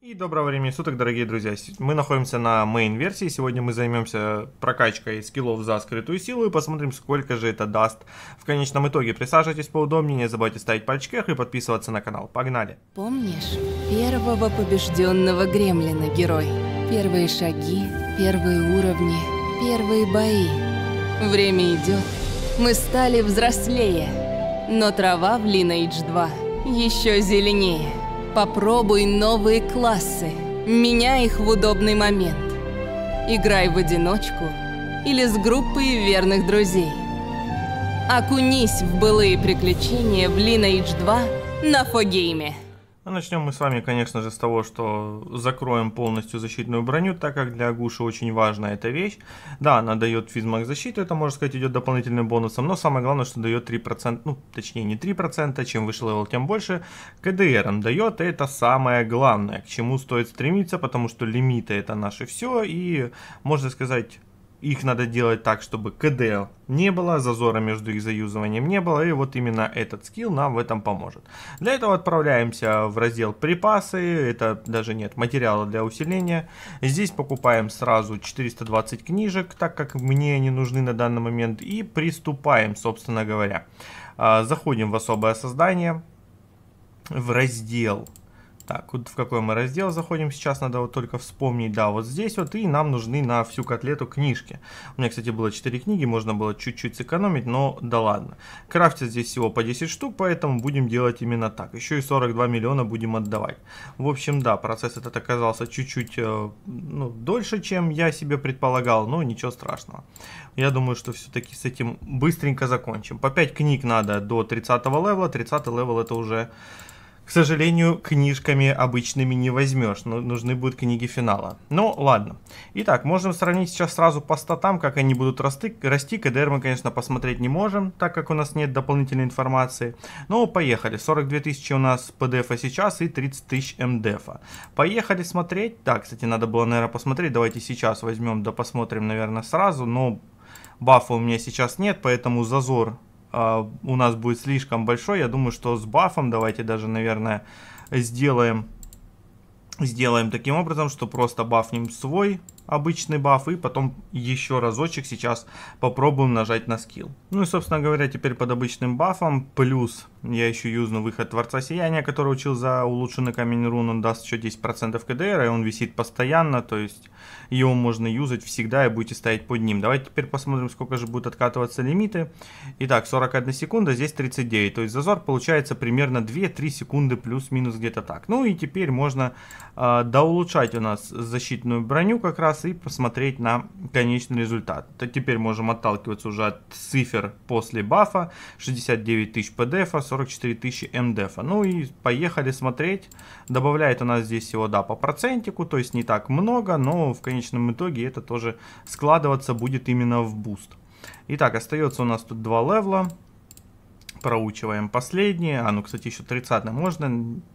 И доброго времени суток, дорогие друзья. Мы находимся на main версии Сегодня мы займемся прокачкой скиллов за скрытую силу и посмотрим, сколько же это даст в конечном итоге. Присаживайтесь поудобнее, не забывайте ставить пальчики и подписываться на канал. Погнали! Помнишь первого побежденного гремлина герой? Первые шаги, первые уровни, первые бои. Время идет. Мы стали взрослее, но трава в Lineage 2 еще зеленее. Попробуй новые классы, меняй их в удобный момент. Играй в одиночку или с группой верных друзей. Окунись в былые приключения в Lineage 2 на Фогейме. А начнем мы с вами, конечно же, с того, что закроем полностью защитную броню, так как для Агуши очень важна эта вещь. Да, она дает физмаг защиту, это, можно сказать, идет дополнительным бонусом, но самое главное, что дает 3%, ну, точнее, не 3%, чем выше левел, тем больше. КДР он дает, и это самое главное, к чему стоит стремиться, потому что лимиты это наше все, и, можно сказать, их надо делать так, чтобы КДЛ не было, зазора между их заюзыванием не было, и вот именно этот скилл нам в этом поможет. Для этого отправляемся в раздел припасы, это даже нет материала для усиления. Здесь покупаем сразу 420 книжек, так как мне они нужны на данный момент, и приступаем, собственно говоря. А, заходим в особое создание, в раздел так, вот в какой мы раздел заходим сейчас, надо вот только вспомнить, да, вот здесь вот, и нам нужны на всю котлету книжки. У меня, кстати, было 4 книги, можно было чуть-чуть сэкономить, но да ладно. Крафтят здесь всего по 10 штук, поэтому будем делать именно так. Еще и 42 миллиона будем отдавать. В общем, да, процесс этот оказался чуть-чуть э, ну, дольше, чем я себе предполагал, но ничего страшного. Я думаю, что все-таки с этим быстренько закончим. По 5 книг надо до 30 левела, 30 левел это уже к сожалению, книжками обычными не возьмешь, но ну, нужны будут книги финала. Ну, ладно. Итак, можем сравнить сейчас сразу по статам, как они будут расти. расти. КДР мы, конечно, посмотреть не можем, так как у нас нет дополнительной информации. Но ну, поехали. 42 тысячи у нас PDF -а сейчас и 30 тысяч МДФа. Поехали смотреть. Да, кстати, надо было, наверное, посмотреть. Давайте сейчас возьмем, да посмотрим, наверное, сразу. Но бафа у меня сейчас нет, поэтому зазор а, у нас будет слишком большой. Я думаю, что с бафом давайте даже, наверное, сделаем, сделаем таким образом, что просто бафнем свой обычный баф и потом еще разочек сейчас попробуем нажать на скилл. Ну и собственно говоря теперь под обычным бафом плюс я еще юзну выход Творца Сияния, который учил за улучшенный камень рун, он даст еще 10% КДР, и он висит постоянно, то есть его можно юзать всегда и будете стоять под ним. Давайте теперь посмотрим, сколько же будут откатываться лимиты. Итак, 41 секунда, здесь 39, то есть зазор получается примерно 2-3 секунды плюс-минус где-то так. Ну и теперь можно э, доулучшать у нас защитную броню как раз раз и посмотреть на конечный результат. То Теперь можем отталкиваться уже от цифр после бафа. 69 тысяч PDF, 44 тысячи MDF. Эм ну и поехали смотреть. Добавляет у нас здесь всего да по процентику, то есть не так много, но в конечном итоге это тоже складываться будет именно в буст. Итак, остается у нас тут два левла проучиваем последние. А, ну, кстати, еще 30 можно.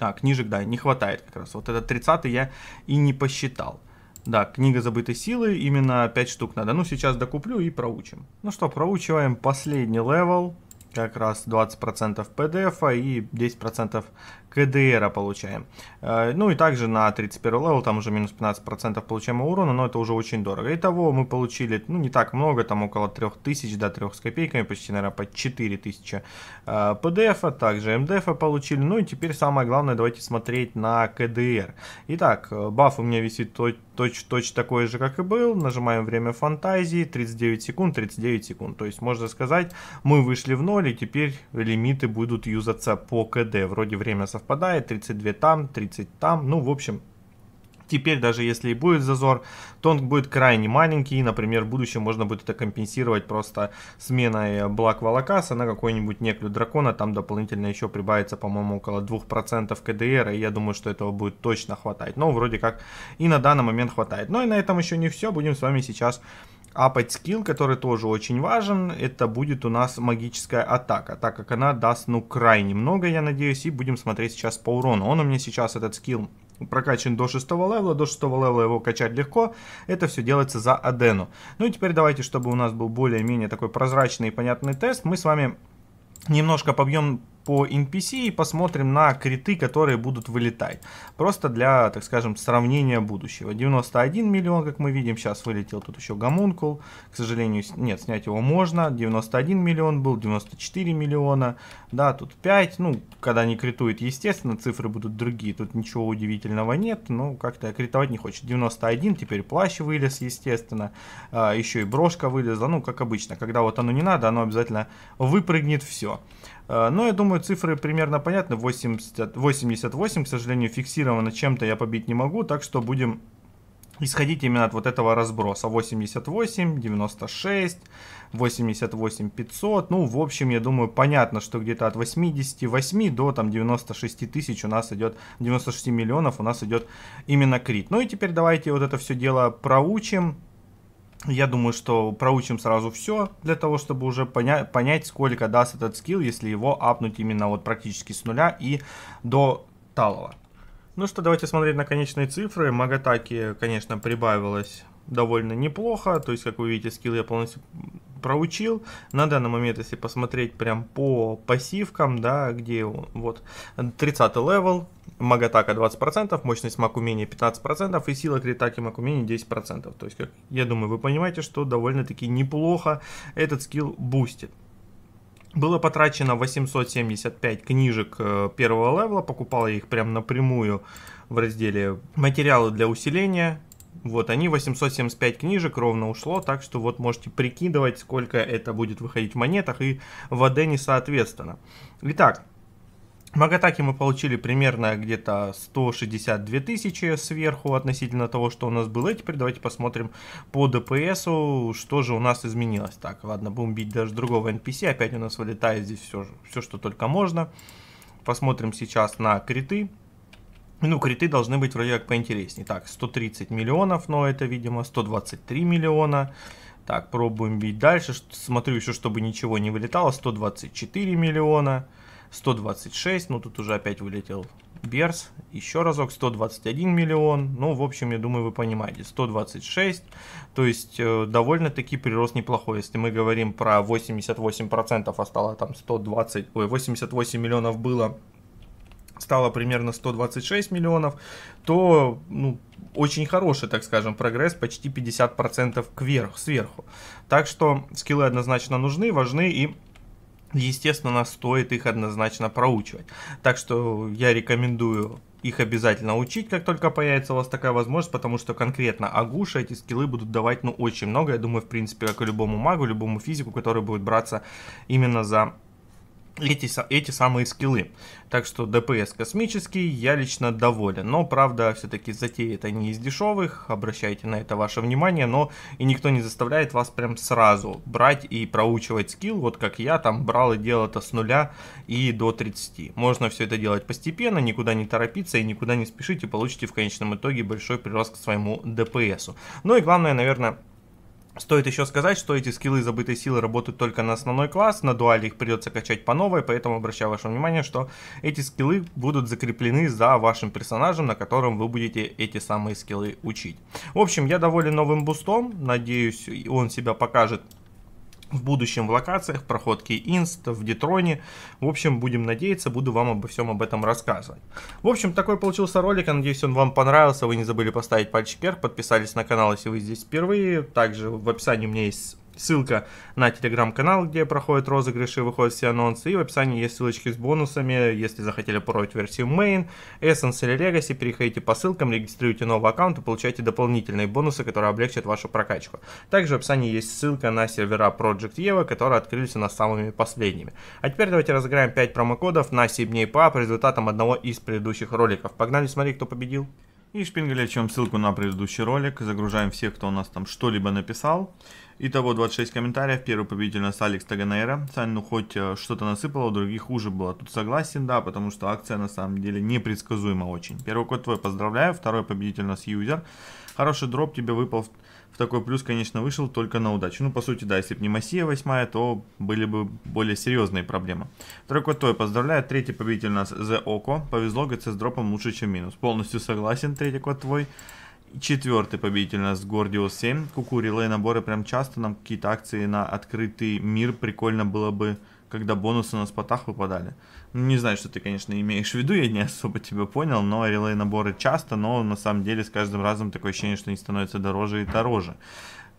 А, книжек, да, не хватает как раз. Вот этот 30 я и не посчитал. Да, книга забытой силы, именно 5 штук надо. Ну, сейчас докуплю и проучим. Ну что, проучиваем последний левел, как раз 20% PDF -а и 10% КДР получаем. Э, ну и также на 31 левел, там уже минус 15% получаем урона, но это уже очень дорого. Итого мы получили, ну не так много, там около 3000 до 3 с копейками, почти, наверное, по 4000 ПДФ, а также МДФ получили. Ну и теперь самое главное, давайте смотреть на КДР. Итак, э, баф у меня висит точь-точь такой же, как и был. Нажимаем время фантазии, 39 секунд, 39 секунд. То есть, можно сказать, мы вышли в ноль, и теперь лимиты будут юзаться по КД. Вроде время совпадает совпадает, 32 там, 30 там, ну, в общем, Теперь даже если и будет зазор, то он будет крайне маленький. Например, в будущем можно будет это компенсировать просто сменой Блак Волокаса на какой-нибудь неклю дракона. Там дополнительно еще прибавится, по-моему, около 2% КДР. И я думаю, что этого будет точно хватать. Но вроде как и на данный момент хватает. Но ну и на этом еще не все. Будем с вами сейчас апать скилл, который тоже очень важен, это будет у нас магическая атака, так как она даст, ну, крайне много, я надеюсь, и будем смотреть сейчас по урону. Он у меня сейчас, этот скилл, прокачан до 6 левела, до 6 левела его качать легко, это все делается за Адену. Ну и теперь давайте, чтобы у нас был более-менее такой прозрачный и понятный тест, мы с вами немножко побьем по NPC и посмотрим на криты, которые будут вылетать. Просто для, так скажем, сравнения будущего. 91 миллион, как мы видим, сейчас вылетел тут еще гомункул. К сожалению, нет, снять его можно. 91 миллион был, 94 миллиона. Да, тут 5. Ну, когда не критует, естественно, цифры будут другие. Тут ничего удивительного нет. Но как-то критовать не хочет. 91, теперь плащ вылез, естественно. А, еще и брошка вылезла. Ну, как обычно, когда вот оно не надо, оно обязательно выпрыгнет все. Э, но я думаю, цифры примерно понятны. 80, 88, к сожалению, фиксировано чем-то я побить не могу, так что будем исходить именно от вот этого разброса. 88, 96, 88, 500. Ну, в общем, я думаю, понятно, что где-то от 88 до там 96 тысяч у нас идет, 96 миллионов у нас идет именно крит. Ну и теперь давайте вот это все дело проучим. Я думаю, что проучим сразу все для того, чтобы уже поня понять, сколько даст этот скилл, если его апнуть именно вот практически с нуля и до талого. Ну что, давайте смотреть на конечные цифры. Магатаки, конечно, прибавилось довольно неплохо. То есть, как вы видите, скилл я полностью проучил. На данный момент, если посмотреть прям по пассивкам, да, где вот 30 левел, маг атака 20%, мощность маг умения 15% и сила крит атаки маг умения 10%. То есть, как, я думаю, вы понимаете, что довольно-таки неплохо этот скилл бустит. Было потрачено 875 книжек э, первого левела, покупал я их прям напрямую в разделе «Материалы для усиления». Вот они, 875 книжек ровно ушло, так что вот можете прикидывать, сколько это будет выходить в монетах и в Адене соответственно. Итак, Магатаки мы получили примерно где-то 162 тысячи сверху относительно того, что у нас было. И теперь давайте посмотрим по ДПСу, что же у нас изменилось. Так, ладно, будем бить даже другого NPC. Опять у нас вылетает здесь все, все что только можно. Посмотрим сейчас на криты. Ну, криты должны быть вроде как поинтереснее. Так, 130 миллионов, но это, видимо, 123 миллиона. Так, пробуем бить дальше. Смотрю еще, чтобы ничего не вылетало. 124 миллиона. 126, ну тут уже опять вылетел Берс, еще разок 121 миллион, ну в общем я думаю вы понимаете, 126, то есть э, довольно-таки прирост неплохой, если мы говорим про 88% а стало там 120, ой 88 миллионов было, стало примерно 126 миллионов, то ну, очень хороший, так скажем, прогресс, почти 50% кверх, сверху. Так что скиллы однозначно нужны, важны и Естественно, нас стоит их однозначно проучивать. Так что я рекомендую их обязательно учить, как только появится у вас такая возможность, потому что конкретно Агуша эти скиллы будут давать, ну, очень много. Я думаю, в принципе, как и любому магу, любому физику, который будет браться именно за эти, эти самые скиллы. Так что ДПС космический, я лично доволен. Но, правда, все-таки затеи это не из дешевых, обращайте на это ваше внимание, но и никто не заставляет вас прям сразу брать и проучивать скилл, вот как я там брал и делал это с нуля и до 30. Можно все это делать постепенно, никуда не торопиться и никуда не спешите, получите в конечном итоге большой прирост к своему ДПСу. Ну и главное, наверное, Стоит еще сказать, что эти скиллы забытой силы работают только на основной класс, на дуале их придется качать по новой, поэтому обращаю ваше внимание, что эти скиллы будут закреплены за вашим персонажем, на котором вы будете эти самые скиллы учить. В общем, я доволен новым бустом, надеюсь он себя покажет в будущем в локациях, проходки инст, в Детроне. В общем, будем надеяться, буду вам обо всем об этом рассказывать. В общем, такой получился ролик, надеюсь, он вам понравился. Вы не забыли поставить пальчик вверх, подписались на канал, если вы здесь впервые. Также в описании у меня есть Ссылка на телеграм-канал, где проходят розыгрыши, выходят все анонсы. И в описании есть ссылочки с бонусами. Если захотели попробовать версию Main, Essence или Legacy, переходите по ссылкам, регистрируйте новый аккаунт и получайте дополнительные бонусы, которые облегчат вашу прокачку. Также в описании есть ссылка на сервера Project Eva, которые открылись у нас самыми последними. А теперь давайте разыграем 5 промокодов на 7 дней по результатам одного из предыдущих роликов. Погнали смотреть, кто победил. И шпингалячем ссылку на предыдущий ролик. Загружаем всех, кто у нас там что-либо написал. Итого 26 комментариев. Первый победитель у нас Алекс Таганейра. Сань, ну хоть э, что-то насыпало, у других хуже было. Тут согласен, да, потому что акция на самом деле непредсказуема очень. Первый код твой поздравляю. Второй победитель у нас Юзер. Хороший дроп тебе выпал в такой плюс, конечно, вышел только на удачу. Ну, по сути, да, если бы не Массия восьмая, то были бы более серьезные проблемы. Тройко Той поздравляю. Третий победитель у нас The Oco. Повезло, ГЦ с дропом лучше, чем минус. Полностью согласен, третий код твой. Четвертый победитель у нас Гордиус 7. Куку релей наборы прям часто. Нам какие-то акции на открытый мир прикольно было бы когда бонусы на спотах выпадали. Ну, не знаю, что ты, конечно, имеешь в виду, я не особо тебя понял, но релей наборы часто, но на самом деле с каждым разом такое ощущение, что они становятся дороже и дороже.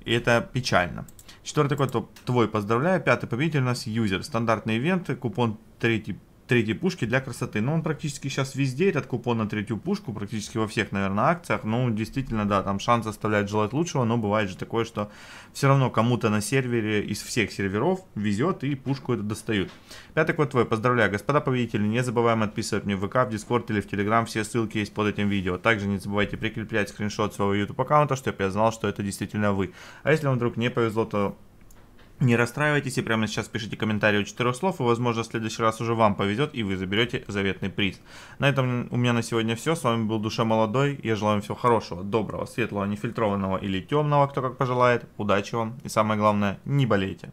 И это печально. Четвертый код твой поздравляю. Пятый победитель у нас юзер. Стандартные ивенты, купон третий третьей пушки для красоты. Но ну, он практически сейчас везде, этот купон на третью пушку, практически во всех, наверное, акциях. Ну, действительно, да, там шанс оставляет желать лучшего, но бывает же такое, что все равно кому-то на сервере из всех серверов везет и пушку эту достают. Пятый код твой, поздравляю, господа победители, не забываем отписывать мне в ВК, в Дискорд или в Телеграм, все ссылки есть под этим видео. Также не забывайте прикреплять скриншот своего YouTube аккаунта, чтобы я знал, что это действительно вы. А если вам вдруг не повезло, то не расстраивайтесь и прямо сейчас пишите комментарии у четырех слов, и возможно в следующий раз уже вам повезет и вы заберете заветный приз. На этом у меня на сегодня все. С вами был Душа Молодой. Я желаю вам всего хорошего, доброго, светлого, нефильтрованного или темного, кто как пожелает. Удачи вам и самое главное, не болейте.